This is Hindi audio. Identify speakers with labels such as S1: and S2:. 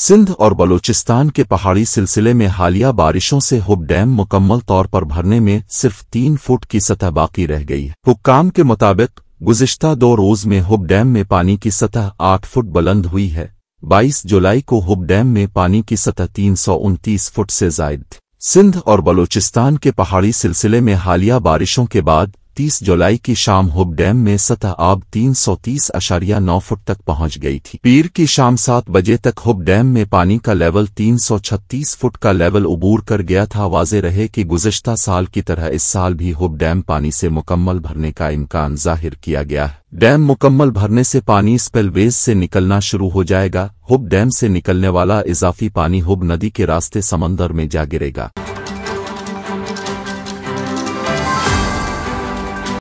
S1: सिंध और बलूचिस्तान के पहाड़ी सिलसिले में हालिया बारिशों से हुब डैम मुकम्मल तौर पर भरने में सिर्फ तीन फुट की सतह बाकी रह गई है हुक्काम के मुताबिक गुजशत दो रोज में हुब डैम में पानी की सतह आठ फुट बुलंद हुई है 22 जुलाई को हुब डैम में पानी की सतह तीन फुट से जायद सिंध और बलूचिस्तान के पहाड़ी सिलसिले में हालिया बारिशों के बाद 31 जुलाई की शाम हुब डैम में सतह आब तीन सौ तीस अशारिया नौ फुट तक पहुंच गई थी पीर की शाम सात बजे तक हुब डैम में पानी का लेवल तीन सौ छत्तीस फुट का लेवल उबूर कर गया था वाजे रहे कि गुजश्ता साल की तरह इस साल भी हुब डैम पानी से मुकम्मल भरने का इम्कान जाहिर किया गया है डैम मुकम्मल भरने से पानी स्पेलवेज से निकलना शुरू हो जाएगा हुब डैम से निकलने वाला इजाफी पानी हुब नदी के रास्ते समंदर में जा गिरेगा